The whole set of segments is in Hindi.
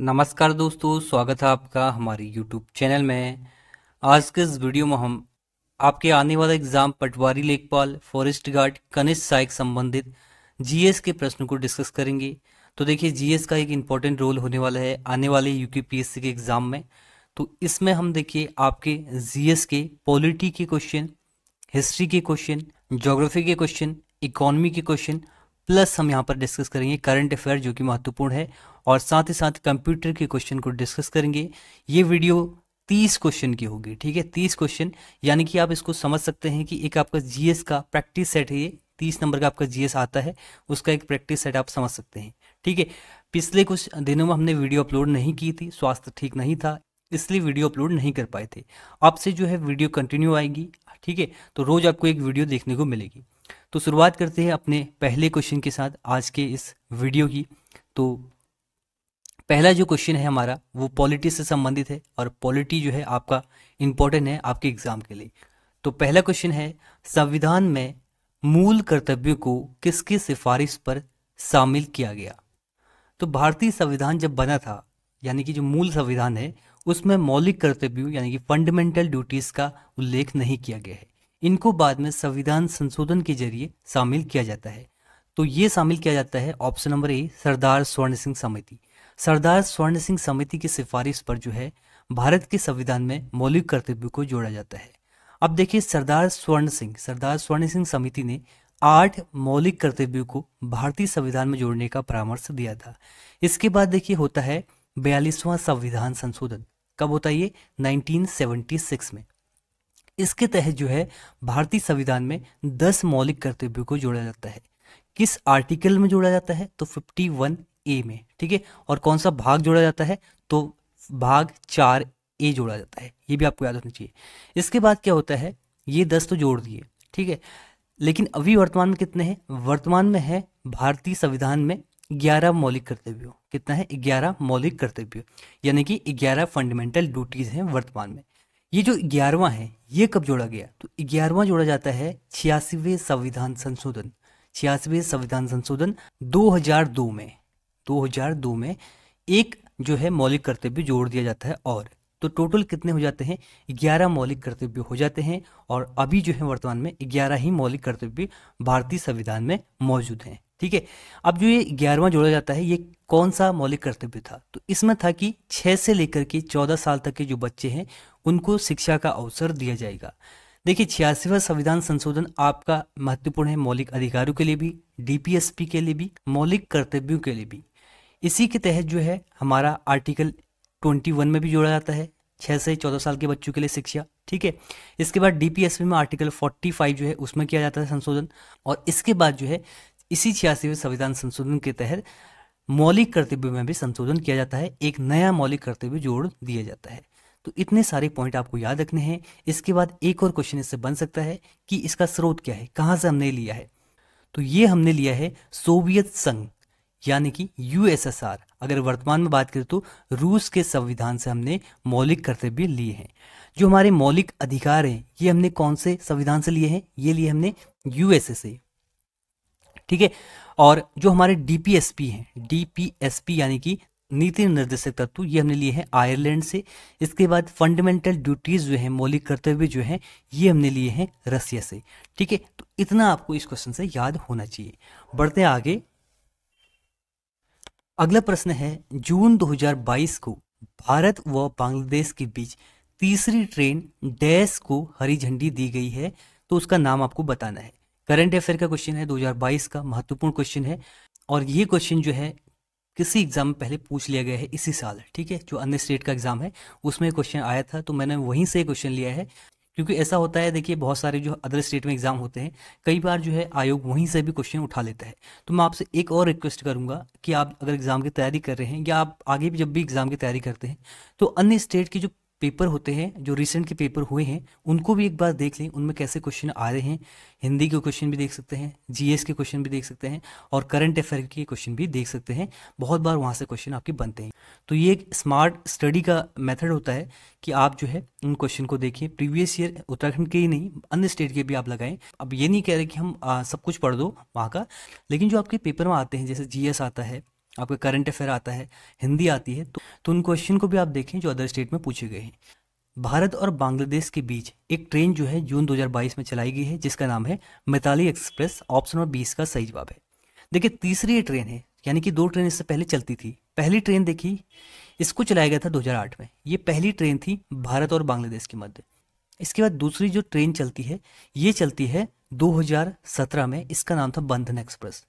नमस्कार दोस्तों स्वागत है आपका हमारे यूट्यूब चैनल में आज के इस वीडियो में हम आपके आने वाला एग्जाम पटवारी लेखपाल फॉरेस्ट गार्ड कनिष्ठ सहायक संबंधित जीएस के प्रश्नों को डिस्कस करेंगे तो देखिए जीएस का एक इम्पॉर्टेंट रोल होने वाला है आने वाले यूकेपीएससी के एग्जाम में तो इसमें हम देखिए आपके जी के पॉलिटी के क्वेश्चन हिस्ट्री के क्वेश्चन जोग्राफी के क्वेश्चन इकोनॉमी के क्वेश्चन प्लस हम यहाँ पर डिस्कस करेंगे करंट अफेयर जो कि महत्वपूर्ण है और साथ ही साथ कंप्यूटर के क्वेश्चन को डिस्कस करेंगे ये वीडियो तीस क्वेश्चन की होगी ठीक है तीस क्वेश्चन यानी कि आप इसको समझ सकते हैं कि एक आपका जीएस का प्रैक्टिस सेट है ये तीस नंबर का आपका जीएस आता है उसका एक प्रैक्टिस सेट आप समझ सकते हैं ठीक है पिछले कुछ दिनों में हमने वीडियो अपलोड नहीं की थी स्वास्थ्य ठीक नहीं था इसलिए वीडियो अपलोड नहीं कर पाए थे अब से जो है वीडियो कंटिन्यू आएगी ठीक है तो रोज आपको एक वीडियो देखने को मिलेगी तो शुरुआत करते हैं अपने पहले क्वेश्चन के साथ आज के इस वीडियो की तो पहला जो क्वेश्चन है हमारा वो पॉलिटी से संबंधित है और पॉलिटी जो है आपका इम्पोर्टेंट है आपके एग्जाम के लिए तो पहला क्वेश्चन है संविधान में मूल कर्तव्यों को किसकी सिफारिश पर शामिल किया गया तो भारतीय संविधान जब बना था यानी कि जो मूल संविधान है उसमें मौलिक कर्तव्यों यानी कि फंडामेंटल ड्यूटीज़ का उल्लेख नहीं किया गया है इनको बाद में संविधान संशोधन के जरिए शामिल किया जाता है तो ये शामिल किया जाता है ऑप्शन नंबर ए सरदार स्वर्ण सिंह समिति सरदार स्वर्ण सिंह समिति की सिफारिश पर जो है भारत के संविधान में मौलिक कर्तव्य को जोड़ा जाता है अब देखिए सरदार स्वर्ण सिंह सरदार स्वर्ण सिंह समिति ने आठ मौलिक कर्तव्यों को भारतीय संविधान में जोड़ने का परामर्श दिया था इसके बाद देखिए होता है बयालीसवां संविधान संशोधन कब होता है ये 1976 में इसके तहत जो है भारतीय संविधान में दस मौलिक कर्तव्यों को जोड़ा जाता है किस आर्टिकल में जोड़ा जाता है तो फिफ्टी वन ए में ठीक है और कौन सा भाग जोड़ा जाता है तो भाग चार ए जोड़ा जाता है ये भी आपको याद रखना चाहिए इसके बाद क्या होता है ये दस तो जोड़ दिए ठीक है लेकिन अभी वर्तमान में कितने हैं वर्तमान में है भारतीय संविधान में ग्यारह मौलिक कर्तव्यों कितना है ग्यारह मौलिक कर्तव्य यानी कि ग्यारह फंडामेंटल ड्यूटीज हैं वर्तमान में ये जो ग्यारहवा है ये कब जोड़ा गया तो ग्यारहवा जोड़ा जाता है छियासीवे संविधान संशोधन छियासीवे संविधान संशोधन 2002 में 2002 में एक जो है मौलिक कर्तव्य जोड़ दिया जाता है और तो टोटल कितने हो जाते हैं ग्यारह मौलिक कर्तव्य हो जाते हैं और अभी जो है वर्तमान में ग्यारह ही मौलिक कर्तव्य भारतीय संविधान में मौजूद हैं ठीक है अब जो ये ग्यारहवा जोड़ा जाता है ये कौन सा मौलिक कर्तव्य था तो इसमें था कि छः से लेकर के चौदह साल तक के जो बच्चे हैं उनको शिक्षा का अवसर दिया जाएगा देखिए छियासीवा संविधान संशोधन आपका महत्वपूर्ण है मौलिक अधिकारों के लिए भी डीपीएसपी के लिए भी मौलिक कर्तव्यों के लिए भी इसी के तहत जो है हमारा आर्टिकल ट्वेंटी वन में भी जोड़ा जाता है छः से चौदह साल के बच्चों के लिए शिक्षा ठीक है इसके बाद डीपीएसपी में आर्टिकल फोर्टी फाइव जो है उसमें किया जाता है संशोधन और इसके बाद जो है इसी छियासीवें संविधान संशोधन के तहत मौलिक कर्तव्य में भी संशोधन किया जाता है एक नया मौलिक कर्तव्य जोड़ दिया जाता है तो इतने सारे पॉइंट आपको याद रखने हैं इसके बाद एक और क्वेश्चन इससे बन सकता है कि इसका स्रोत क्या है कहां से हमने लिया है तो ये हमने लिया है सोवियत संघ यानी कि यूएसएसआर अगर वर्तमान में बात करें तो रूस के संविधान से हमने मौलिक कर्तव्य लिए हैं जो हमारे मौलिक अधिकार हैं ये हमने कौन से संविधान से लिए हैं ये लिए हमने यूएसए से ठीक है और जो हमारे डीपीएसपी हैं डीपीएसपी यानी कि नीति निर्देशक तत्व तो ये हमने लिए हैं आयरलैंड से इसके बाद फंडामेंटल ड्यूटीज जो है मौलिक कर्तव्य जो है ये हमने लिए हैं रसिया से ठीक है तो इतना आपको इस क्वेश्चन से याद होना चाहिए बढ़ते आगे अगला प्रश्न है जून 2022 को भारत व बांग्लादेश के बीच तीसरी ट्रेन डैश को हरी झंडी दी गई है तो उसका नाम आपको बताना है करंट अफेयर का क्वेश्चन है 2022 का महत्वपूर्ण क्वेश्चन है और ये क्वेश्चन जो है किसी एग्जाम में पहले पूछ लिया गया है इसी साल ठीक है जो अन्य स्टेट का एग्जाम है उसमें क्वेश्चन आया था तो मैंने वहीं से क्वेश्चन लिया है क्योंकि ऐसा होता है देखिए बहुत सारे जो अदर स्टेट में एग्जाम होते हैं कई बार जो है आयोग वहीं से भी क्वेश्चन उठा लेता है तो मैं आपसे एक और रिक्वेस्ट करूंगा कि आप अगर एग्जाम की तैयारी कर रहे हैं या आप आगे भी जब भी एग्जाम की तैयारी करते हैं तो अन्य स्टेट की जो पेपर होते हैं जो रिसेंट के पेपर हुए हैं उनको भी एक बार देख लें उनमें कैसे क्वेश्चन आ रहे हैं हिंदी के क्वेश्चन भी देख सकते हैं जीएस के क्वेश्चन भी देख सकते हैं और करंट अफेयर के क्वेश्चन भी देख सकते हैं बहुत बार वहाँ से क्वेश्चन आपके बनते हैं तो ये एक स्मार्ट स्टडी का मेथड होता है कि आप जो है उन क्वेश्चन को देखिए प्रीवियस ईयर उत्तराखंड के ही नहीं अन्य स्टेट के भी आप लगाएं अब ये नहीं कह रहे कि हम आ, सब कुछ पढ़ दो वहाँ का लेकिन जो आपके पेपर में आते हैं जैसे जीएस आता है आपके करंट अफेयर आता है हिंदी आती है तो, तो उन क्वेश्चन को भी आप देखें जो अदर स्टेट में पूछे गए हैं भारत और बांग्लादेश के बीच एक ट्रेन जो है जून 2022 में चलाई गई है जिसका नाम है मिताली एक्सप्रेस ऑप्शन नंबर बीस का सही जवाब है देखिए तीसरी ये ट्रेन है यानी कि दो ट्रेन इससे पहले चलती थी पहली ट्रेन देखी इसको चलाया गया था 2008 में ये पहली ट्रेन थी भारत और बांग्लादेश के मध्य इसके बाद दूसरी जो ट्रेन चलती है ये चलती है 2017 में इसका नाम था बंधन एक्सप्रेस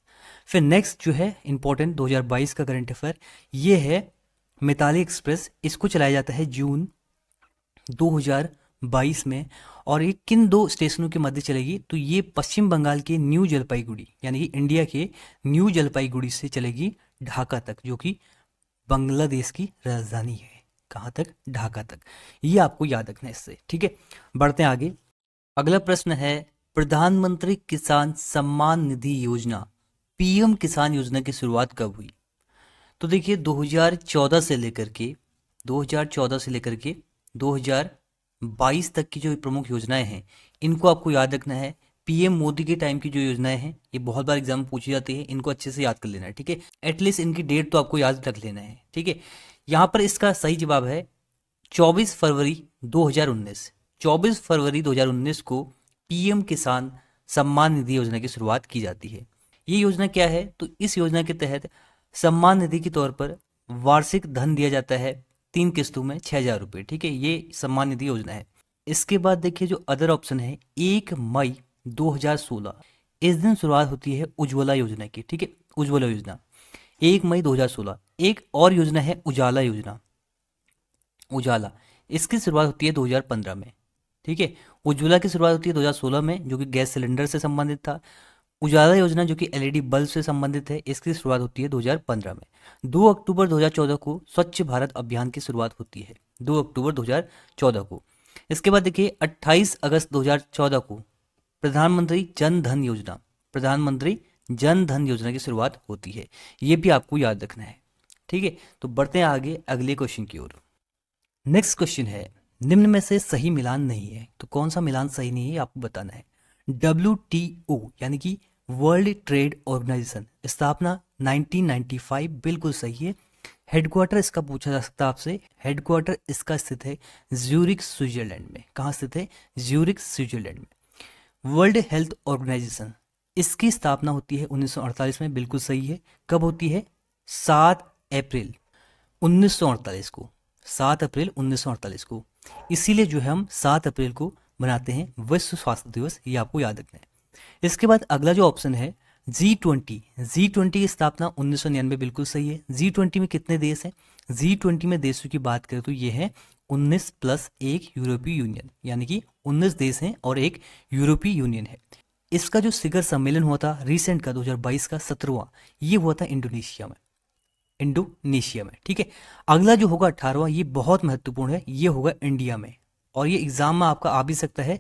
फिर नेक्स्ट जो है इंपॉर्टेंट 2022 का करंट अफेयर ये है मिताली एक्सप्रेस इसको चलाया जाता है जून 2022 में और ये किन दो स्टेशनों के मध्य चलेगी तो ये पश्चिम बंगाल के न्यू जलपाईगुड़ी यानी कि इंडिया के न्यू जलपाईगुड़ी से चलेगी ढाका तक जो कि बांग्लादेश की राजधानी है कहाँ तक ढाका तक ये आपको याद रखना है इससे ठीक है बढ़ते हैं आगे अगला प्रश्न है प्रधानमंत्री किसान सम्मान निधि योजना पीएम किसान योजना की शुरुआत कब हुई तो देखिए 2014 से लेकर के 2014 से लेकर के 2022 तक की जो प्रमुख योजनाएं हैं इनको आपको याद रखना है पीएम मोदी के टाइम की जो योजनाएं हैं ये बहुत बार एग्जाम पूछी जाती है इनको अच्छे से याद कर लेना है ठीक है एटलीस्ट इनकी डेट तो आपको याद रख लेना है ठीक है यहाँ पर इसका सही जवाब है 24 फरवरी 2019 24 फरवरी 2019 को पीएम किसान सम्मान निधि योजना की शुरुआत की जाती है ये योजना क्या है तो इस योजना के तहत सम्मान निधि के तौर पर वार्षिक धन दिया जाता है तीन किस्तों में छह हज़ार रुपये ठीक है ये सम्मान निधि योजना है इसके बाद देखिए जो अदर ऑप्शन है एक मई 2016 इस दिन शुरुआत होती है उज्ज्वला योजना की ठीक है उज्ज्वला योजना एक मई 2016 एक और योजना है उजाला योजना उजाला इसकी शुरुआत होती है 2015 में ठीक है उज्ज्वला की शुरुआत होती है 2016 में जो कि गैस सिलेंडर से संबंधित था उजाला योजना जो कि एलईडी e बल्ब से संबंधित है इसकी शुरुआत होती है 2015 में 2 अक्टूबर 2014 को स्वच्छ भारत अभियान की शुरुआत होती है 2 अक्टूबर 2014 को इसके बाद देखिए 28 अगस्त 2014 को प्रधानमंत्री जन धन योजना प्रधानमंत्री जन धन योजना की शुरुआत होती है ये भी आपको याद रखना है ठीक है तो बढ़ते हैं आगे अगले क्वेश्चन की ओर नेक्स्ट क्वेश्चन है निम्न में से सही मिलान नहीं है तो कौन सा मिलान सही नहीं है आपको बताना है डब्ल्यू टी ओ यानी कि वर्ल्ड ट्रेड ऑर्गेनाइजेशन स्थापना 1995 बिल्कुल सही है हेडक्वार्टर इसका पूछा जा सकता है आपसे हेडक्वार्टर इसका स्थित है ज्यूरिक स्विट्जरलैंड में कहाँ स्थित है ज्यूरिक स्विट्जरलैंड में वर्ल्ड हेल्थ ऑर्गेनाइजेशन इसकी स्थापना होती है 1948 में बिल्कुल सही है कब होती है सात अप्रैल 1948 को सात अप्रैल 1948 को इसीलिए जो है हम सात अप्रैल को मनाते हैं विश्व स्वास्थ्य दिवस ये आपको याद रखना है इसके बाद अगला जो ऑप्शन है जी ट्वेंटी जी ट्वेंटी की स्थापना उन्नीस सौ निन्यानवे बिल्कुल सही है जी ट्वेंटी में कितने देश हैं जी ट्वेंटी में देशों की बात करें तो ये है 19 प्लस एक यूरोपीय यूनियन यानी कि 19 देश हैं और एक यूरोपीय यूनियन है इसका जो शिखर सम्मेलन हुआ था रिसेंट का 2022 का सत्रहवा ये हुआ था इंडोनेशिया में इंडोनेशिया में ठीक है अगला जो होगा अठारहवा ये बहुत महत्वपूर्ण है ये होगा इंडिया में और ये एग्ज़ाम में आपका आ भी सकता है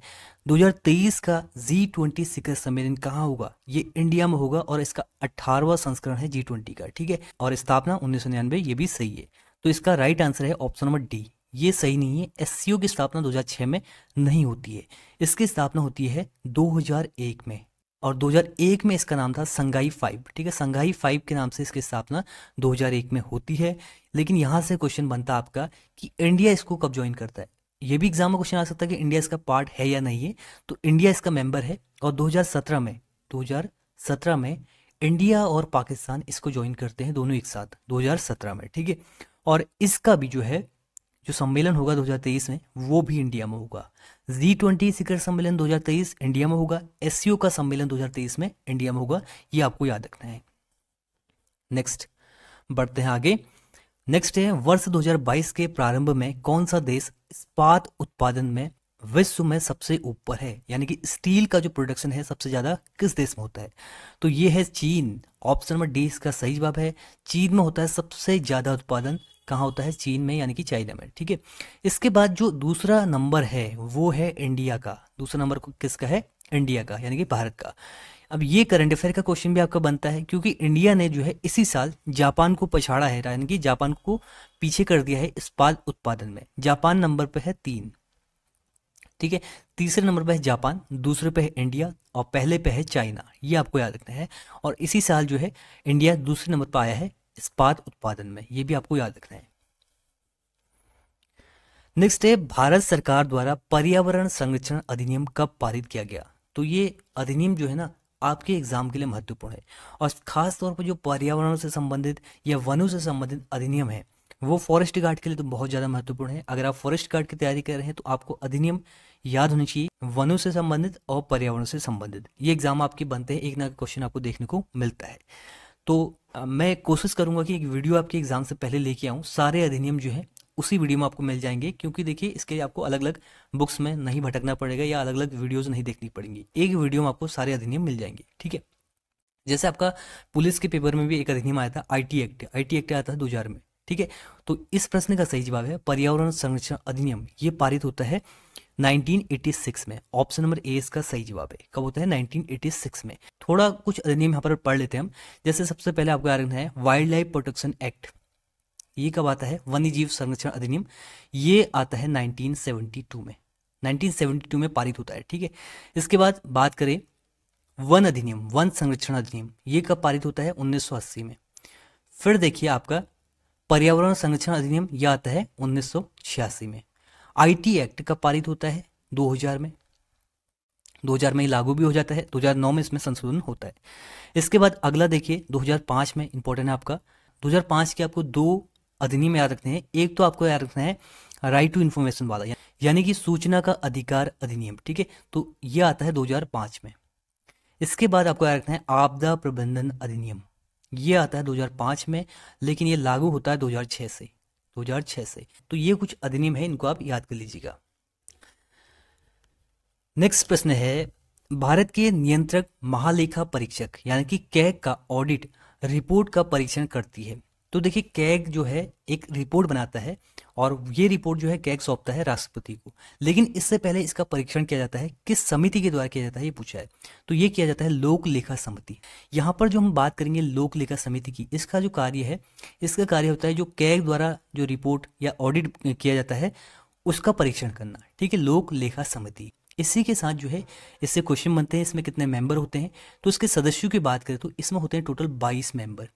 2023 का जी ट्वेंटी शिखर सम्मेलन कहाँ होगा ये इंडिया में होगा और इसका अठारवा संस्करण है जी ट्वेंटी का ठीक है और स्थापना उन्नीस ये भी सही है तो इसका राइट आंसर है ऑप्शन नंबर डी ये सही नहीं है एस की स्थापना 2006 में नहीं होती है इसकी स्थापना होती है 2001 में और 2001 में इसका नाम था संघाई फाइव ठीक है संघाई फाइव के नाम से इसकी स्थापना 2001 में होती है लेकिन यहां से क्वेश्चन बनता आपका कि इंडिया इसको कब ज्वाइन करता है ये भी एग्जाम में क्वेश्चन आ सकता है कि इंडिया इसका पार्ट है या नहीं है तो इंडिया इसका मेंबर है और 2017 में 2017 में इंडिया और पाकिस्तान इसको ज्वाइन करते हैं दोनों एक साथ 2017 में ठीक है और इसका भी जो है जो सम्मेलन होगा 2023 में वो भी इंडिया में होगा जी ट्वेंटी शिखर सम्मेलन 2023 इंडिया में होगा एस का सम्मेलन 2023 में इंडिया में होगा ये आपको याद रखना है नेक्स्ट बढ़ते हैं आगे नेक्स्ट है वर्ष 2022 के प्रारंभ में कौन सा देश इस्पात उत्पादन में विश्व में सबसे ऊपर है यानी कि स्टील का जो प्रोडक्शन है सबसे ज़्यादा किस देश में होता है तो ये है चीन ऑप्शन नंबर डी इसका सही जवाब है चीन में होता है सबसे ज़्यादा उत्पादन कहाँ होता है चीन में यानी कि चाइना में ठीक है इसके बाद जो दूसरा नंबर है वो है इंडिया का दूसरा नंबर किसका है इंडिया का यानी कि भारत का अब ये करंट अफेयर का क्वेश्चन भी आपका बनता है क्योंकि इंडिया ने जो है इसी साल जापान को पछाड़ा है यानी कि जापान को पीछे कर दिया है इस्पात उत्पादन में जापान नंबर पर है तीन ठीक है तीसरे नंबर पर है जापान दूसरे पे है इंडिया और पहले पे है चाइना ये आपको याद रखना है और इसी साल जो है इंडिया दूसरे नंबर पर आया है इस्पात उत्पादन में ये भी आपको याद रखना है नेक्स्ट है भारत सरकार द्वारा पर्यावरण संरक्षण अधिनियम कब पारित किया गया तो ये अधिनियम जो है ना आपके एग्जाम के लिए महत्वपूर्ण है और खास तौर पर जो पर्यावरण से संबंधित या वनों से संबंधित अधिनियम है वो फॉरेस्ट गार्ड के लिए तो बहुत ज़्यादा महत्वपूर्ण है अगर आप फॉरेस्ट गार्ड की तैयारी कर रहे हैं तो आपको अधिनियम याद होने चाहिए वनों से संबंधित और पर्यावरण से संबंधित ये एग्जाम आपके बनते हैं एक ना क्वेश्चन आपको देखने को मिलता है तो मैं कोशिश करूंगा कि एक वीडियो आपके एग्जाम से पहले लेके आऊँ सारे अधिनियम जो है उसी वीडियो में आपको मिल जाएंगे क्योंकि देखिए इसके लिए आपको अलग अलग बुक्स में नहीं भटकना पड़ेगा या अलग अलग वीडियोज नहीं देखनी पड़ेंगी एक वीडियो में आपको सारे अधिनियम मिल जाएंगे ठीक है जैसे आपका पुलिस के पेपर में भी एक अधिनियम आया था आईटी एक्ट आईटी एक्ट आया था दो में ठीक है तो इस प्रश्न का सही जवाब है पर्यावरण संरक्षण अधिनियम ये पारित होता है 1986 में ऑप्शन नंबर ए इसका सही जवाब है कब होता है 1986 में थोड़ा कुछ अधिनियम यहाँ पर पढ़ लेते हैं हम जैसे सबसे पहले आपको आ रहा है वाइल्ड लाइफ प्रोटेक्शन एक्ट ये कब आता है वन्य जीव संरक्षण अधिनियम ये आता है 1972 में 1972 में पारित होता है ठीक है इसके बाद बात करें वन अधिनियम वन संरक्षण अधिनियम ये कब पारित होता है 1980 में फिर देखिए आपका पर्यावरण संरक्षण अधिनियम यह आता है उन्नीस में आई एक्ट कब पारित होता है दो में 2000 में ही लागू भी हो जाता है 2009 में इसमें संशोधन होता है इसके बाद अगला देखिए 2005 में इंपॉर्टेंट है आपका 2005 के आपको दो अधिनियम याद रखते हैं एक तो आपको याद रखना है राइट टू इन्फॉर्मेशन वाला यानी कि सूचना का अधिकार अधिनियम ठीक है तो ये आता है 2005 में इसके बाद आपको याद रखना है आपदा प्रबंधन अधिनियम ये आता है 2005 में लेकिन ये लागू होता है 2006 से 2006 से तो ये कुछ अधिनियम है इनको आप याद कर लीजिएगा नेक्स्ट प्रश्न है भारत के नियंत्रक महालेखा परीक्षक यानी कि कैग का ऑडिट रिपोर्ट का परीक्षण करती है तो देखिए कैग जो है एक रिपोर्ट बनाता है और ये रिपोर्ट जो है कैग सौंपता है राष्ट्रपति को लेकिन इससे पहले इसका परीक्षण किया जाता है किस समिति के द्वारा किया जाता है ये पूछा है तो ये किया जाता है लोक लेखा समिति यहाँ पर जो हम बात करेंगे लोक लेखा समिति की इसका जो कार्य है इसका कार्य होता है जो कैग द्वारा जो रिपोर्ट या ऑडिट किया जाता है उसका परीक्षण करना ठीक है लोक लेखा समिति इसी के साथ जो है इससे क्वेश्चन बनते हैं इसमें कितने मेंबर होते हैं तो इसके सदस्यों की बात करें तो इसमें होते हैं टोटल 22 मेंबर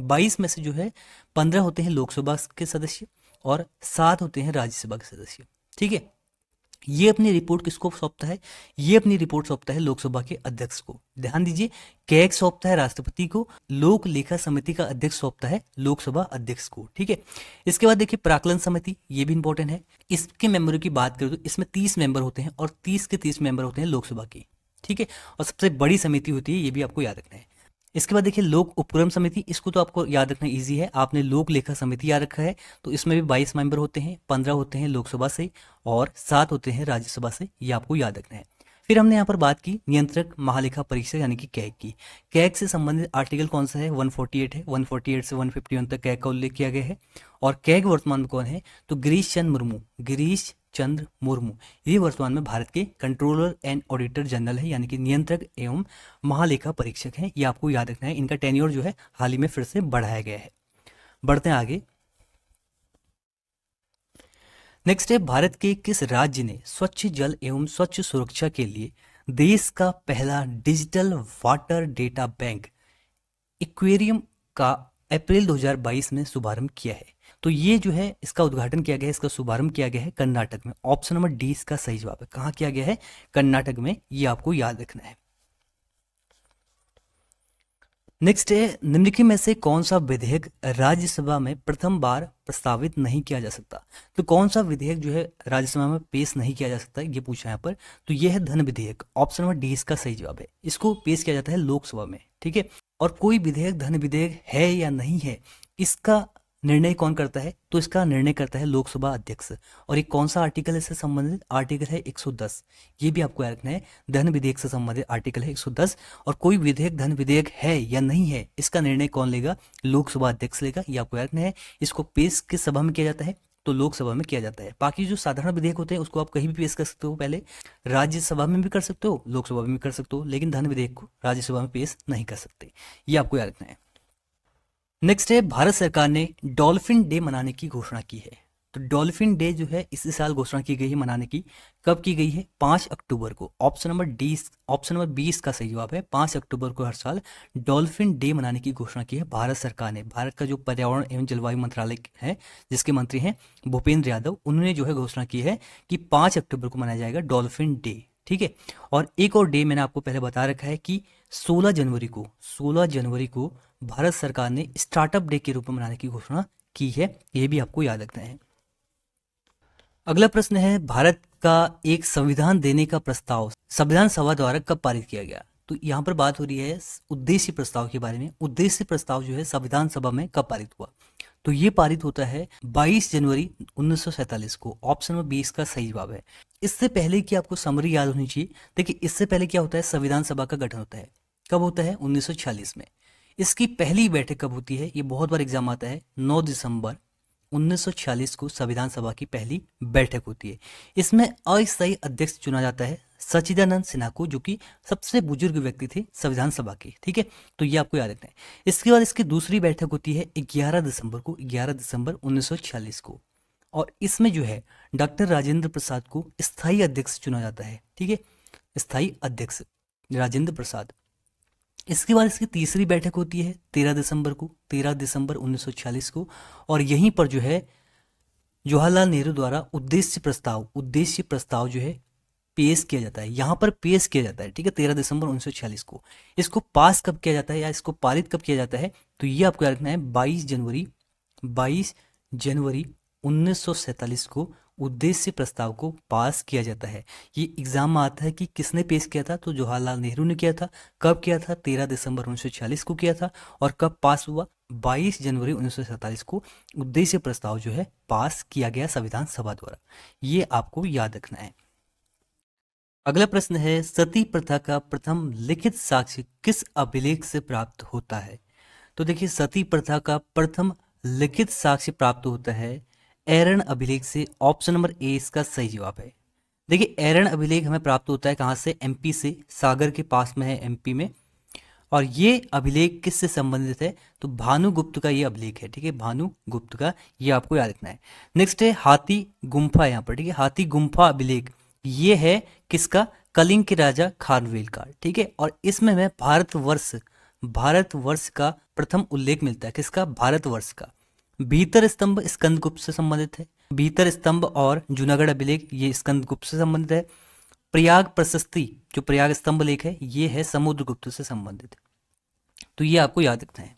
बाईस में से जो है पंद्रह होते हैं लोकसभा के सदस्य और सात होते हैं राज्यसभा के सदस्य ठीक है ये अपनी रिपोर्ट किसको सौंपता है ये अपनी रिपोर्ट सौंपता है लोकसभा के अध्यक्ष को ध्यान दीजिए कैग सौंपता है राष्ट्रपति को लोक लेखा समिति का अध्यक्ष सौंपता है लोकसभा अध्यक्ष को ठीक है इसके बाद देखिए प्राकलन समिति ये भी इंपॉर्टेंट है इसके मेंबरों की बात करें तो इसमें तीस मेंबर होते हैं और तीस के तीस मेंबर होते हैं लोकसभा के ठीक है और सबसे बड़ी समिति होती है ये भी आपको याद रखना है इसके बाद देखिए लोक उपक्रम समिति इसको तो आपको याद रखना ईजी है आपने लोक लेखा समिति याद रखा है तो इसमें भी बाईस मेंबर होते हैं पंद्रह होते हैं लोकसभा से और सात होते हैं राज्यसभा से ये आपको याद रखना है फिर हमने यहाँ पर बात की नियंत्रक महालेखा परीक्षा यानी कि कैग की कैग से संबंधित आर्टिकल कौन सा है 148 है 148 से 151 तक कैग का उल्लेख किया गया है और कैग वर्तमान में कौन है तो गिरीश चंद मुर्मू गिरीश चंद्र मुर्मू ये वर्तमान में भारत के कंट्रोलर एंड ऑडिटर जनरल है यानी कि नियंत्रक एवं महालेखा परीक्षक हैं ये आपको याद रखना है इनका टेन्योर जो है हाल ही में फिर से बढ़ाया गया है बढ़ते हैं आगे नेक्स्ट है भारत के किस राज्य ने स्वच्छ जल एवं स्वच्छ सुरक्षा के लिए देश का पहला डिजिटल वाटर डेटा बैंक इक्वेरियम का अप्रैल 2022 में शुभारंभ किया है तो ये जो है इसका उद्घाटन किया गया है इसका शुभारंभ किया गया है कर्नाटक में ऑप्शन नंबर डी इसका सही जवाब है कहां किया गया है कर्नाटक में ये आपको याद रखना है नेक्स्ट है निम्नलिखित में से कौन सा विधेयक राज्यसभा में प्रथम बार प्रस्तावित नहीं किया जा सकता तो कौन सा विधेयक जो है राज्यसभा में पेश नहीं किया जा सकता ये पूछा यहाँ पर तो यह है धन विधेयक ऑप्शन नंबर डी इसका सही जवाब है इसको पेश किया जाता है लोकसभा में ठीक है और कोई विधेयक धन विधेयक है या नहीं है इसका निर्णय कौन करता है तो इसका निर्णय करता है लोकसभा अध्यक्ष और ये कौन सा आर्टिकल इससे संबंधित आर्टिकल है 110 ये भी आपको याद रखना है धन विधेयक से संबंधित आर्टिकल है 110 और कोई विधेयक धन विधेयक है या नहीं है इसका निर्णय कौन लेगा लोकसभा अध्यक्ष लेगा ये आपको याद रखना है इसको पेश किस सभा में किया जाता है तो लोकसभा में किया जाता है बाकी जो साधारण विधेयक होते हैं उसको आप कहीं भी पेश कर सकते हो पहले राज्यसभा में भी कर सकते हो लोकसभा में भी कर सकते हो लेकिन धन विधेयक को राज्यसभा में पेश नहीं कर सकते ये आपको याद रखना है नेक्स्ट है भारत सरकार ने डॉल्फिन डे मनाने की घोषणा की है तो डॉल्फिन डे जो है इसी साल घोषणा की गई है मनाने की कब की गई है पाँच अक्टूबर को option number D option number बीस का सही जवाब है पांच अक्टूबर को हर साल डॉल्फिन डे मनाने की घोषणा की है भारत सरकार ने भारत का जो पर्यावरण एवं जलवायु मंत्रालय है जिसके मंत्री हैं भूपेंद्र यादव उन्होंने जो है घोषणा की है कि पाँच अक्टूबर को मनाया जाएगा डॉल्फिन डे ठीक है और एक और डे मैंने आपको पहले बता रखा है कि सोलह जनवरी को सोलह जनवरी को भारत सरकार ने स्टार्टअप डे के रूप में मनाने की घोषणा की है ये भी आपको याद रखना है अगला प्रश्न है भारत का एक संविधान देने का प्रस्ताव संविधान सभा द्वारा कब पारित किया गया तो यहाँ पर बात हो रही है उद्देश्य प्रस्ताव के बारे में उद्देश्य प्रस्ताव जो है संविधान सभा में कब पारित हुआ तो ये पारित होता है 22 जनवरी उन्नीस को ऑप्शन नंबर बीस का सही जवाब है इससे पहले की आपको समरी याद होनी चाहिए देखिए इससे पहले क्या होता है संविधान सभा का गठन होता है कब होता है उन्नीस में इसकी पहली बैठक कब होती है ये बहुत बार एग्जाम आता है 9 दिसंबर 1946 को संविधान सभा की पहली बैठक होती है इसमें अस्थायी अध्यक्ष चुना जाता है सचिदानंद सिन्हा को जो कि सबसे बुजुर्ग व्यक्ति थे संविधान सभा के ठीक है तो ये आपको याद रखना है इसके बाद इसकी दूसरी बैठक होती है 11 दिसंबर को 11 दिसंबर 1946 को और इसमें जो है डॉक्टर राजेंद्र प्रसाद को स्थायी अध्यक्ष चुना जाता है ठीक है स्थायी अध्यक्ष राजेंद्र प्रसाद इसके बाद इसकी तीसरी बैठक होती है तेरह दिसंबर को तेरह दिसंबर 1946 को और यहीं पर जो है जवाहरलाल नेहरू द्वारा उद्देश्य प्रस्ताव उद्देश्य प्रस्ताव जो है पेश किया जाता है यहां पर पेश किया जाता है ठीक है तेरह दिसंबर 1946 को इसको पास कब किया जाता है या इसको पारित कब किया जाता है तो ये आपको याद रखना है बाईस जनवरी बाईस जनवरी 1947 को उद्देश्य प्रस्ताव को पास किया जाता है ये एग्जाम में आता है कि किसने पेश किया था तो जवाहरलाल नेहरू ने किया था कब किया था तेरह दिसंबर उन्नीस को किया था और कब पास हुआ 22 जनवरी उन्नीस को उद्देश्य प्रस्ताव जो है पास किया गया संविधान सभा द्वारा ये आपको याद रखना है अगला प्रश्न है सती प्रथा का प्रथम लिखित साक्ष्य किस अभिलेख से प्राप्त होता है तो देखिए सती प्रथा का प्रथम लिखित साक्ष्य प्राप्त होता है एरन अभिलेख से ऑप्शन नंबर ए इसका सही जवाब है देखिए एरन अभिलेख हमें प्राप्त होता है कहाँ से एमपी से सागर के पास में है एमपी में और ये अभिलेख किससे संबंधित है तो भानुगुप्त का ये अभिलेख है ठीक है भानुगुप्त का ये आपको याद रखना है नेक्स्ट है हाथी गुम्फा यहाँ पर ठीक है हाथी गुम्फा अभिलेख ये है किसका कलिंग के राजा खानवेल का ठीक है और इसमें हमें भारतवर्ष भारतवर्ष का प्रथम उल्लेख मिलता है किसका भारतवर्ष का भीतर स्तंभ स्कंद गुप्त से संबंधित है भीतर स्तंभ और जूनागढ़ अभिलेख ये स्कंद गुप्त से संबंधित है प्रयाग प्रशस्ति जो प्रयाग स्तंभ लेख है ये है समुद्रगुप्त से संबंधित तो ये आपको याद रखना है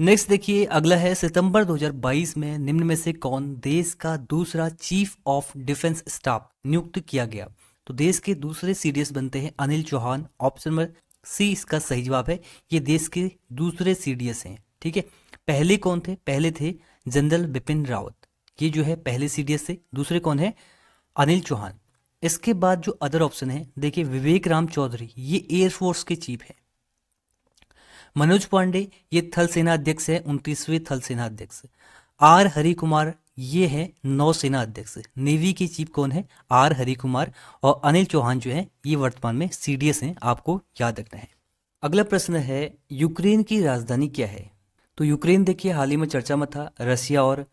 नेक्स्ट देखिए अगला है सितंबर 2022 में निम्न में से कौन देश का दूसरा चीफ ऑफ डिफेंस स्टाफ नियुक्त किया गया तो देश के दूसरे सीडीएस बनते हैं Anil Chauhan option number C इसका सही जवाब है ये देश के दूसरे सीडीएस हैं ठीक है पहले कौन थे पहले थे जनरल बिपिन रावत ये जो है पहले सीडीएस से दूसरे कौन है अनिल चौहान इसके बाद जो अदर ऑप्शन है देखिए विवेक राम चौधरी ये एयरफोर्स के चीफ है मनोज पांडे ये थल सेना अध्यक्ष है उनतीसवें थल सेना अध्यक्ष आर हरि कुमार ये है नौसेना अध्यक्ष नेवी के चीफ कौन है आर हरि कुमार और अनिल चौहान जो है ये वर्तमान में सीडीएस हैं आपको याद रखना है अगला प्रश्न है यूक्रेन की राजधानी क्या है तो यूक्रेन देखिए हाल ही में चर्चा में था रसिया और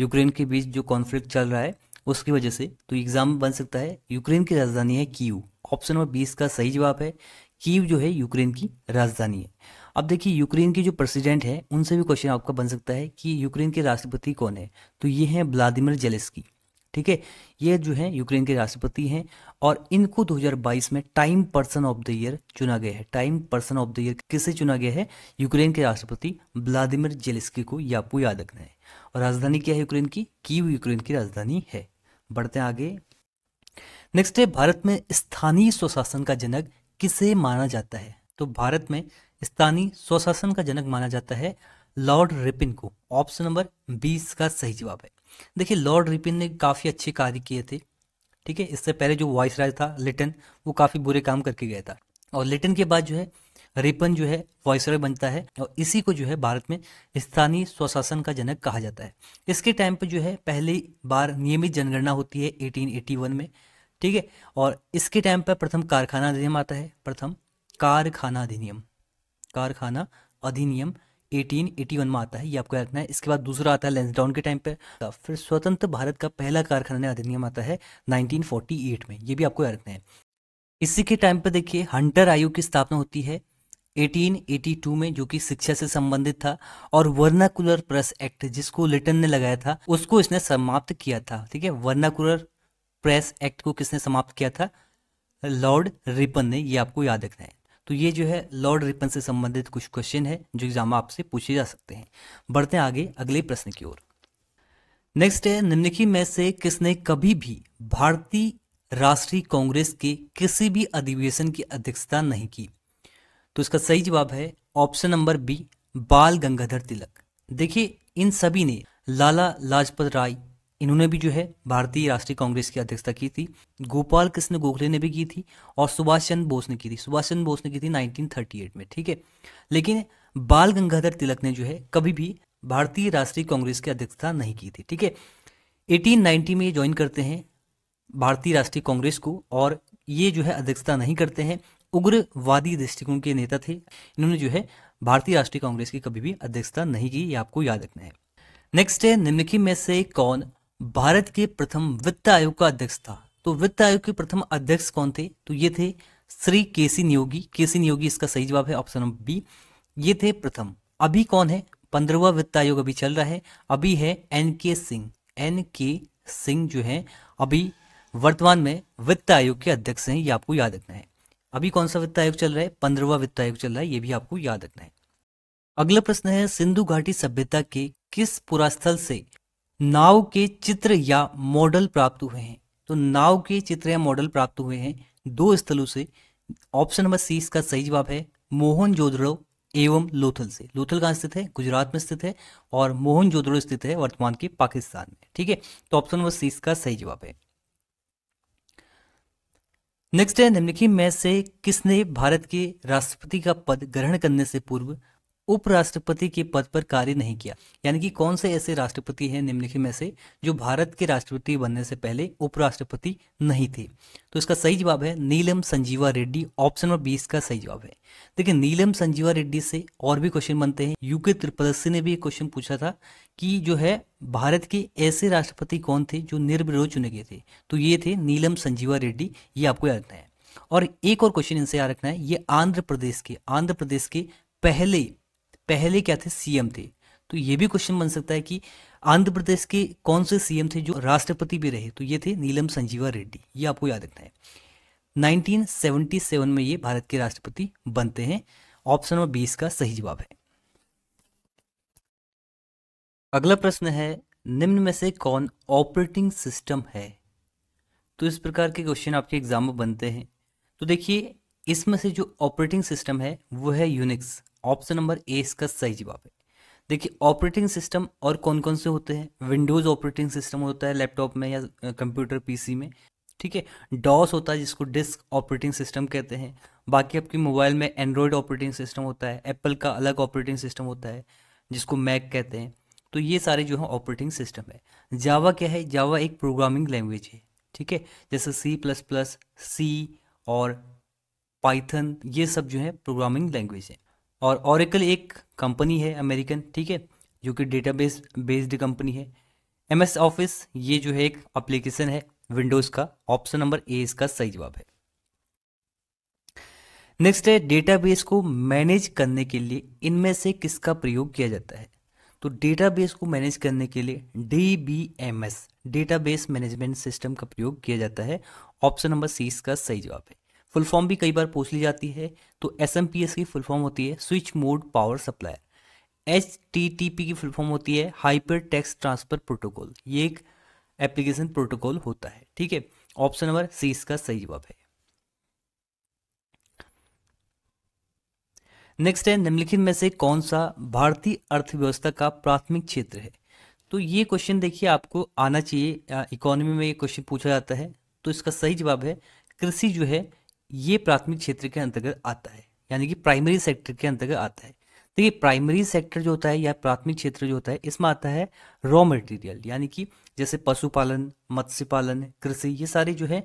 यूक्रेन के बीच जो कॉन्फ्लिक्ट चल रहा है उसकी वजह से तो एग्जाम बन सकता है यूक्रेन की राजधानी है कीव ऑप्शन नंबर बीस का सही जवाब है कीव जो है यूक्रेन की राजधानी है अब देखिए यूक्रेन के जो प्रेसिडेंट है उनसे भी क्वेश्चन आपका बन सकता है कि यूक्रेन के राष्ट्रपति कौन है तो ये हैं व्लादिमिर जेलेस्की ठीक है ये जो है यूक्रेन के राष्ट्रपति हैं और इनको 2022 में Time person of the year चुना गया है Time person of the year किसे चुना गया है यूक्रेन के राष्ट्रपति व्लादिमिर जेलिस्की को या आपको याद रखना है और राजधानी क्या है यूक्रेन की कीव यूक्रेन की राजधानी है बढ़ते आगे नेक्स्ट है भारत में स्थानीय स्वशासन का जनक किसे माना जाता है तो भारत में स्थानीय स्वशासन का जनक माना जाता है लॉर्ड रिपिन को ऑप्शन नंबर बीस का सही जवाब है देखिए लॉर्ड रिपिन ने काफ़ी अच्छे कार्य किए थे ठीक है इससे पहले जो वॉइस राय था लिटन वो काफ़ी बुरे काम करके गया था और लिटन के बाद जो है रिपन जो है वॉइसरॉय बनता है और इसी को जो है भारत में स्थानीय स्वशासन का जनक कहा जाता है इसके टाइम पर जो है पहली बार नियमित जनगणना होती है एटीन में ठीक है और इसके टाइम पर प्रथम कारखाना अधिनियम आता है प्रथम कारखाना अधिनियम कारखाना अधिनियम 1881 में आता है ये आपको याद रखना है इसके बाद दूसरा आता है लेंसडाउन के टाइम पे फिर स्वतंत्र भारत का पहला कारखाना अधिनियम आता है 1948 में ये भी आपको याद रखना है इसी के टाइम पे देखिए हंटर आयोग की स्थापना होती है 1882 में जो कि शिक्षा से संबंधित था और वर्नाकुलर प्रेस एक्ट जिसको लिटन ने लगाया था उसको इसने समाप्त किया था ठीक है वर्नाकुलर प्रेस एक्ट को किसने समाप्त किया था लॉर्ड रिपन ने ये आपको याद रखना है तो ये जो है लॉर्ड रिपन से संबंधित कुछ क्वेश्चन है जो एग्जाम आपसे पूछे जा सकते हैं बढ़ते हैं आगे अगले प्रश्न की ओर नेक्स्ट है निम्नलिखित में से किसने कभी भी भारतीय राष्ट्रीय कांग्रेस के किसी भी अधिवेशन की अध्यक्षता नहीं की तो इसका सही जवाब है ऑप्शन नंबर बी बाल गंगाधर तिलक देखिए इन सभी ने लाला लाजपत राय इन्होंने भी जो है भारतीय राष्ट्रीय कांग्रेस की अध्यक्षता की थी गोपाल कृष्ण गोखले ने भी की थी और सुभाष चंद्र बोस ने की थी सुभाष चंद्र बोस ने की थी 1938 में ठीक है लेकिन बाल गंगाधर तिलक ने जो है कभी भी भारतीय राष्ट्रीय कांग्रेस की अध्यक्षता नहीं की थी ठीक है एटीन में ये ज्वाइन करते हैं भारतीय राष्ट्रीय कांग्रेस को और ये जो है अध्यक्षता नहीं करते हैं उग्रवादी दृष्टिकोण के नेता थे इन्होंने जो है भारतीय राष्ट्रीय कांग्रेस की कभी भी अध्यक्षता नहीं की ये आपको याद रखना है नेक्स्ट है निम्नलिखित में से कौन भारत के प्रथम वित्त आयोग का अध्यक्ष था तो वित्त आयोग के प्रथम अध्यक्ष कौन थे तो ये थे श्री केसी नियोगी केसी नियोगी इसका सही जवाब है ऑप्शन नंबर बी ये थे प्रथम अभी कौन है पंद्रहवा वित्त आयोग अभी चल रहा है अभी है एन के सिंह एन के सिंह जो है अभी वर्तमान में वित्त आयोग के अध्यक्ष हैं ये आपको याद रखना है अभी कौन सा वित्त आयोग चल रहा है पंद्रहवा वित्त आयोग चल रहा है ये भी आपको याद रखना है अगला प्रश्न है सिंधु घाटी सभ्यता के किस पुरास्थल से नाव के चित्र या मॉडल प्राप्त हुए हैं तो नाव के चित्र या मॉडल प्राप्त हुए हैं दो स्थलों से ऑप्शन नंबर सी इसका सही जवाब है मोहन जोदड़ो एवं लोथल से लोथल कहाँ स्थित है गुजरात में स्थित है और मोहन जोदड़ो स्थित है वर्तमान के पाकिस्तान में ठीक है तो ऑप्शन नंबर सी इसका सही जवाब है नेक्स्ट है निम्नलिखित में से किसने भारत के राष्ट्रपति का पद ग्रहण करने से पूर्व उपराष्ट्रपति के पद पर कार्य नहीं किया यानी कि कौन से ऐसे राष्ट्रपति हैं निम्नलिखित में से जो भारत के राष्ट्रपति बनने से पहले उपराष्ट्रपति नहीं थे तो इसका सही जवाब है नीलम संजीवा रेड्डी ऑप्शन नंबर बीस का सही जवाब है देखिए नीलम संजीवा रेड्डी से और भी क्वेश्चन बनते हैं यूके त्रिपदस्सी ने भी एक क्वेश्चन पूछा था कि जो है भारत के ऐसे राष्ट्रपति कौन थे जो निर्विरोध चुने गए थे तो ये थे नीलम संजीवा रेड्डी ये आपको याद रखना है और एक और क्वेश्चन इनसे याद रखना है ये आंध्र प्रदेश के आंध्र प्रदेश के पहले पहले क्या थे सीएम थे तो ये भी क्वेश्चन बन सकता है कि आंध्र प्रदेश के कौन से सीएम थे जो राष्ट्रपति भी रहे तो ये थे नीलम संजीवा रेड्डी ये आपको याद रखना है 1977 में ये भारत के राष्ट्रपति बनते हैं ऑप्शन नंबर बीस का सही जवाब है अगला प्रश्न है निम्न में से कौन ऑपरेटिंग सिस्टम है तो इस प्रकार के क्वेश्चन आपके एग्जाम में बनते हैं तो देखिए इसमें से जो ऑपरेटिंग सिस्टम है वो है यूनिक्स ऑप्शन नंबर ए इसका सही जवाब है देखिए ऑपरेटिंग सिस्टम और कौन कौन से होते हैं विंडोज़ ऑपरेटिंग सिस्टम होता है लैपटॉप में या कंप्यूटर पीसी में ठीक है डॉस होता है जिसको डिस्क ऑपरेटिंग सिस्टम कहते हैं बाकी आपके मोबाइल में एंड्रॉयड ऑपरेटिंग सिस्टम होता है एप्पल का अलग ऑपरेटिंग सिस्टम होता है जिसको मैक कहते हैं तो ये सारे जो है ऑपरेटिंग सिस्टम है जावा क्या है जावा एक प्रोग्रामिंग लैंग्वेज है ठीक है जैसे सी प्लस प्लस सी और पाइथन ये सब जो है प्रोग्रामिंग लैंग्वेज है और ऑरिकल एक कंपनी है अमेरिकन ठीक है जो कि डेटाबेस बेस्ड कंपनी है एम एस ऑफिस ये जो है एक अप्लीकेशन है विंडोज़ का ऑप्शन नंबर ए इसका सही जवाब है नेक्स्ट है डेटाबेस को मैनेज करने के लिए इनमें से किसका प्रयोग किया जाता है तो डेटाबेस को मैनेज करने के लिए D B M S database management system का प्रयोग किया जाता है ऑप्शन नंबर सी इसका सही जवाब है फुल फॉर्म भी कई बार पूछ ली जाती है तो एस एम पी एस की फुल फॉर्म होती है switch mode power supplier H T T P की फुल फॉर्म होती है हाइपर टेक्स ट्रांसफर प्रोटोकॉल ये एक एप्लीकेशन प्रोटोकॉल होता है ठीक है ऑप्शन नंबर सी इसका सही जवाब है नेक्स्ट है निम्नलिखित में से कौन सा भारतीय अर्थव्यवस्था का प्राथमिक क्षेत्र है तो ये क्वेश्चन देखिए आपको आना चाहिए इकोनॉमी में ये क्वेश्चन पूछा जाता है तो इसका सही जवाब है कृषि जो है ये प्राथमिक क्षेत्र के अंतर्गत आता है यानी कि प्राइमरी सेक्टर के अंतर्गत आता है देखिए प्राइमरी सेक्टर जो होता है या प्राथमिक क्षेत्र जो होता है इसमें आता है रॉ मटेरियल यानी कि जैसे पशुपालन मत्स्य पालन कृषि ये सारे जो है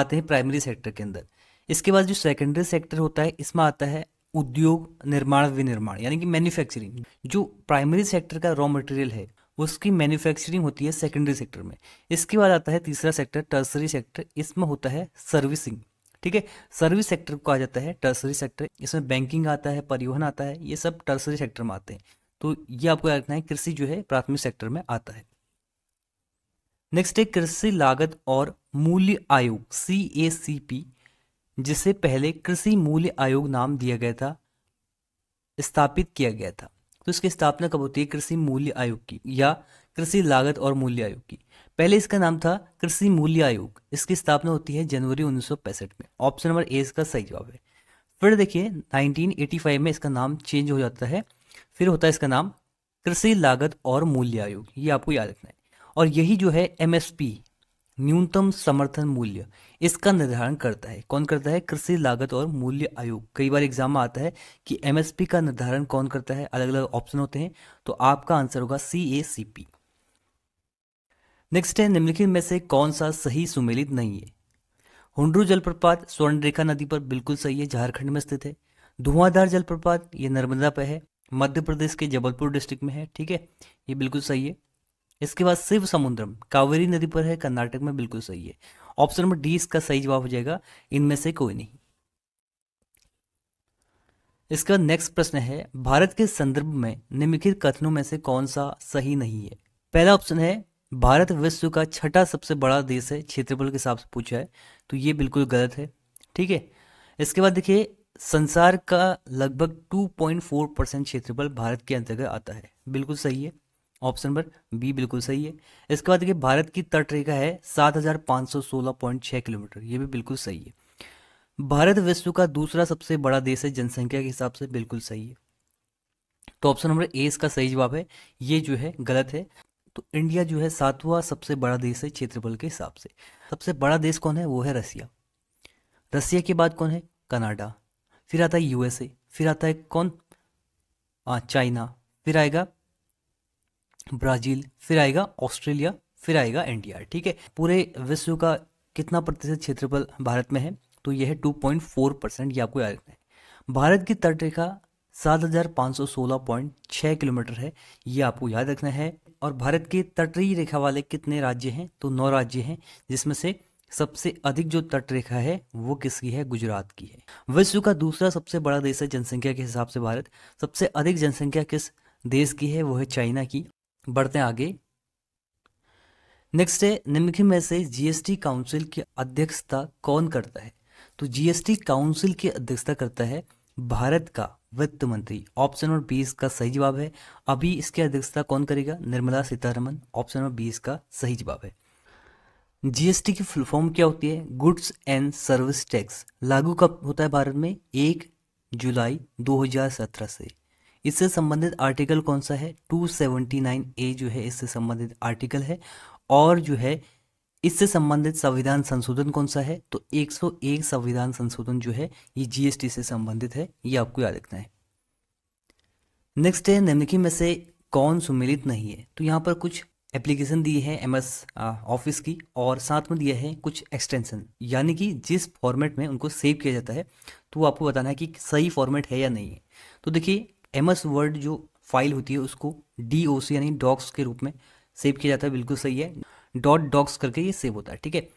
आते हैं प्राइमरी सेक्टर के अंदर इसके बाद जो सेकेंडरी सेक्टर होता है इसमें आता है उद्योग निर्माण विनिर्माण यानी कि मैन्युफैक्चरिंग जो प्राइमरी सेक्टर का रॉ मटेरियल है उसकी मैन्युफैक्चरिंग होती है सेकेंडरी सेक्टर में इसके बाद आता है तीसरा सेक्टर टर्सरी सेक्टर इसमें होता है सर्विसिंग ठीक है सर्विस सेक्टर को कहा जाता है टर्सरी सेक्टर इसमें बैंकिंग आता है परिवहन आता है ये सब टर्सरी सेक्टर में आते हैं तो ये आपको याद रखना है कृषि जो है प्राथमिक सेक्टर में आता है नेक्स्ट है कृषि लागत और मूल्य आयोग सी ए सी पी जिसे पहले कृषि मूल्य आयोग नाम दिया गया था स्थापित किया गया था तो इसकी स्थापना कब होती है कृषि मूल्य आयोग की या कृषि लागत और मूल्य आयोग की पहले इसका नाम था कृषि मूल्य आयोग इसकी स्थापना होती है जनवरी उन्नीस में ऑप्शन नंबर ए इसका सही जवाब है फिर देखिए 1985 में इसका नाम चेंज हो जाता है फिर होता है इसका नाम कृषि लागत और मूल्य आयोग ये आपको याद रखना है और यही जो है एम न्यूनतम समर्थन मूल्य इसका निर्धारण करता है कौन करता है कृषि लागत और मूल्य आयोग कई बार एग्जाम में आता है कि एमएसपी का निर्धारण कौन करता है अलग अलग ऑप्शन होते हैं तो आपका आंसर होगा सी ए सी पी नेक्स्ट है निम्नलिखित में से कौन सा सही सुमेलित नहीं है हुंडरू जलप्रपात स्वर्णरेखा नदी पर बिल्कुल सही है झारखंड में स्थित है धुआंधार जलप्रपात ये नर्मदा पर है मध्य प्रदेश के जबलपुर डिस्ट्रिक्ट में है ठीक है ये बिल्कुल सही है इसके बाद शिव समुद्रम कावेरी नदी पर है कर्नाटक में बिल्कुल सही है ऑप्शन नंबर डी इसका सही जवाब हो जाएगा इनमें से कोई नहीं इसका नेक्स्ट प्रश्न है भारत के संदर्भ में निम्नलिखित कथनों में से कौन सा सही नहीं है पहला ऑप्शन है भारत विश्व का छठा सबसे बड़ा देश है क्षेत्रफल के हिसाब से पूछा है तो ये बिल्कुल गलत है ठीक है इसके बाद देखिए संसार का लगभग 2.4 परसेंट क्षेत्रफल भारत के अंतर्गत आता है बिल्कुल सही है ऑप्शन नंबर बी बिल्कुल सही है इसके बाद देखिए भारत की तट रेखा है 7516.6 किलोमीटर ये भी बिल्कुल सही है भारत विश्व का दूसरा सबसे बड़ा देश है जनसंख्या के हिसाब से बिल्कुल सही है तो ऑप्शन नंबर ए इसका सही जवाब है ये जो है गलत है तो इंडिया जो है सातवां सबसे बड़ा देश है क्षेत्रफल के हिसाब से सबसे बड़ा देश कौन है वो है रसिया रसिया के बाद कौन है कनाडा फिर आता है यूएसए फिर आता है कौन चाइना फिर आएगा ब्राजील फिर आएगा ऑस्ट्रेलिया फिर आएगा इंडिया ठीक है पूरे विश्व का कितना प्रतिशत क्षेत्रफल भारत में है तो यह है टू पॉइंट फोर परसेंट ये आपको याद रखना है भारत की तटरेखा सात हजार पाँच सौ सोलह पॉइंट छः किलोमीटर है ये आपको याद रखना है और भारत के तटरी रेखा वाले कितने राज्य हैं तो नौ राज्य हैं जिसमें से सबसे अधिक जो तट रेखा है वो किसकी है गुजरात की है विश्व का दूसरा सबसे बड़ा देश है जनसंख्या के हिसाब से भारत सबसे अधिक जनसंख्या किस देश की है वो है चाइना की बढ़ते आगे नेक्स्ट है निम्नलिखित में से जीएसटी काउंसिल की अध्यक्षता कौन करता है तो जीएसटी काउंसिल की अध्यक्षता करता है भारत का वित्त मंत्री ऑप्शन नंबर बी इसका सही जवाब है अभी इसकी अध्यक्षता कौन करेगा Nirmala Sitharaman option number B इसका सही जवाब है जीएसटी की फुल फॉर्म क्या होती है गुड्स एंड सर्विस टैक्स लागू कब होता है भारत में एक जुलाई 2017 से इससे संबंधित आर्टिकल कौन सा है 279 ए जो है इससे संबंधित आर्टिकल है और जो है इससे संबंधित संविधान संशोधन कौन सा है तो 101 संविधान संशोधन जो है ये जीएसटी से संबंधित है ये आपको याद रखना है नेक्स्ट है निम्नलिखित में से कौन सुमिलित नहीं है तो यहाँ पर कुछ एप्लीकेशन दी है एमएस ऑफिस की और साथ में दिया है कुछ एक्सटेंशन यानी कि जिस फॉर्मेट में उनको सेव किया जाता है तो आपको बताना है कि सही फॉर्मेट है या नहीं है तो देखिए एमएस वर्ड जो फाइल होती है उसको डी यानी डॉक्स के रूप में सेव किया जाता है बिल्कुल सही है डॉट डॉक्स करके ये सेव होता है ठीक है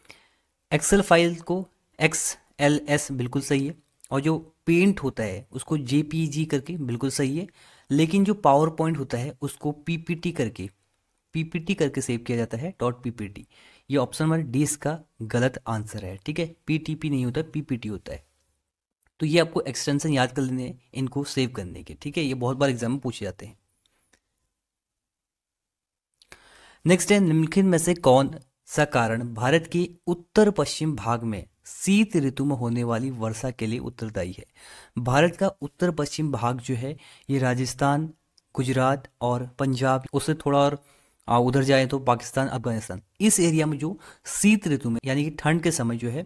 एक्सेल फाइल को एक्स एल एस बिल्कुल सही है और जो पेंट होता है उसको जे पी जी करके बिल्कुल सही है लेकिन जो पावर पॉइंट होता है उसको पी पी टी करके पी पी टी करके सेव किया जाता है डॉट पी पी टी ये ऑप्शन नंबर डी इसका गलत आंसर है ठीक है पी टी पी नहीं होता पी पी टी होता है तो ये आपको एक्सटेंशन याद कर लेने हैं इनको सेव करने के ठीक है ये बहुत बार एग्जाम में पूछे जाते हैं नेक्स्ट है निम्नलिखित में से कौन सा कारण भारत के उत्तर पश्चिम भाग में शीत ऋतु में होने वाली वर्षा के लिए उत्तरदायी है भारत का उत्तर पश्चिम भाग जो है ये राजस्थान गुजरात और पंजाब उससे थोड़ा और उधर जाए तो पाकिस्तान अफगानिस्तान इस एरिया में जो शीत ऋतु में यानी कि ठंड के समय जो है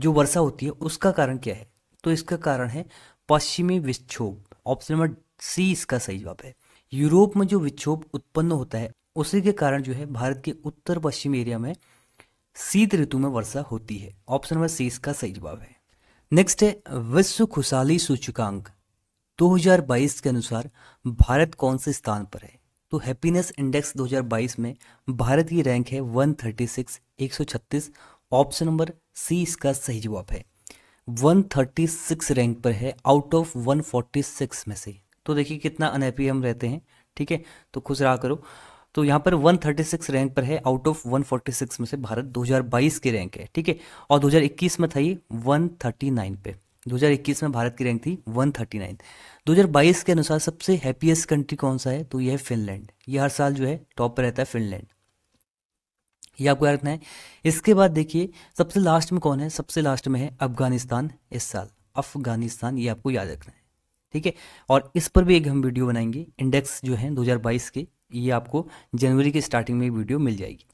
जो वर्षा होती है उसका कारण क्या है तो इसका कारण है पश्चिमी विक्षोभ ऑप्शन नंबर सी इसका सही जवाब है यूरोप में जो विक्षोभ उत्पन्न होता है उसी के कारण जो है भारत के उत्तर पश्चिम एरिया में शीत ऋतु में वर्षा होती है ऑप्शन नंबर सी इसका सही जवाब है नेक्स्ट है विश्व खुशहाली सूचकांक 2022 के अनुसार भारत कौन से स्थान पर है तो हैप्पीनेस इंडेक्स 2022 में भारत की रैंक है 136 136 ऑप्शन नंबर सी इसका सही जवाब है 136 रैंक पर है आउट ऑफ 146 में से तो देखिए कितना अनहैप्पी हम रहते हैं ठीक है तो खुश रहा करो तो यहाँ पर 136 रैंक पर है आउट ऑफ 146 में से भारत 2022 की रैंक है ठीक है और 2021 में था ये 139 पे 2021 में भारत की रैंक थी 139 2022 के अनुसार सबसे हैप्पीएस्ट कंट्री कौन सा है तो ये है फिनलैंड ये हर साल जो है टॉप पर रहता है फिनलैंड ये आपको याद रखना है इसके बाद देखिए सबसे लास्ट में कौन है सबसे लास्ट में है अफगानिस्तान इस साल अफगानिस्तान ये आपको याद रखना है ठीक है और इस पर भी एक हम वीडियो बनाएंगे इंडेक्स जो है 2022 के ये आपको जनवरी के स्टार्टिंग में वीडियो मिल जाएगी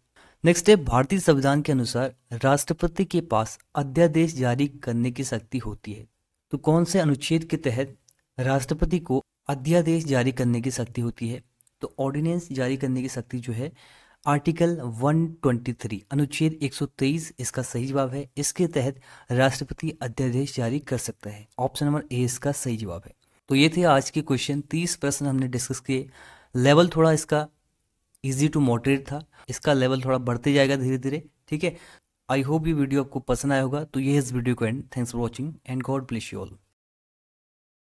नेक्स्ट है भारतीय संविधान के अनुसार राष्ट्रपति के पास अध्यादेश जारी करने की शक्ति होती है तो कौन से अनुच्छेद के तहत राष्ट्रपति को अध्यादेश जारी करने की शक्ति होती है तो ऑर्डिनेंस जारी करने की शक्ति जो है आर्टिकल 123 अनुच्छेद 123 इसका सही जवाब है इसके तहत राष्ट्रपति अध्यादेश जारी कर सकता है ऑप्शन नंबर ए इसका सही जवाब है तो ये थे आज के क्वेश्चन 30 प्रश्न हमने डिस्कस किए लेवल थोड़ा इसका इजी टू मॉडरेट था इसका लेवल थोड़ा बढ़ते जाएगा धीरे धीरे ठीक है आई होप ये वीडियो आपको पसंद आया होगा तो ये इस वीडियो को and thanks for watching and God bless you all